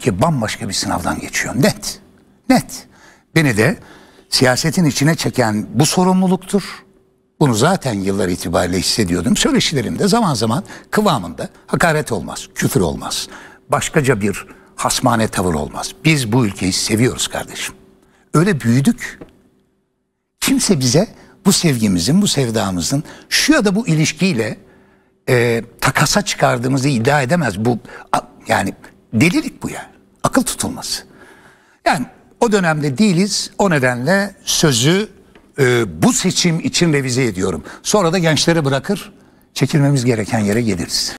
Ki bambaşka bir sınavdan geçiyor. Net. Net. Beni de siyasetin içine çeken bu sorumluluktur. Bunu zaten yıllar itibariyle hissediyordum. Söyleşilerimde zaman zaman kıvamında hakaret olmaz, küfür olmaz. Başkaca bir hasmane tavır olmaz. Biz bu ülkeyi seviyoruz kardeşim. Öyle büyüdük. Kimse bize bu sevgimizin, bu sevdamızın şu ya da bu ilişkiyle e, takasa çıkardığımızı iddia edemez. Bu yani Delilik bu yani. Akıl tutulması. Yani o dönemde değiliz. O nedenle sözü e, bu seçim için revize ediyorum. Sonra da gençlere bırakır çekilmemiz gereken yere geliriz.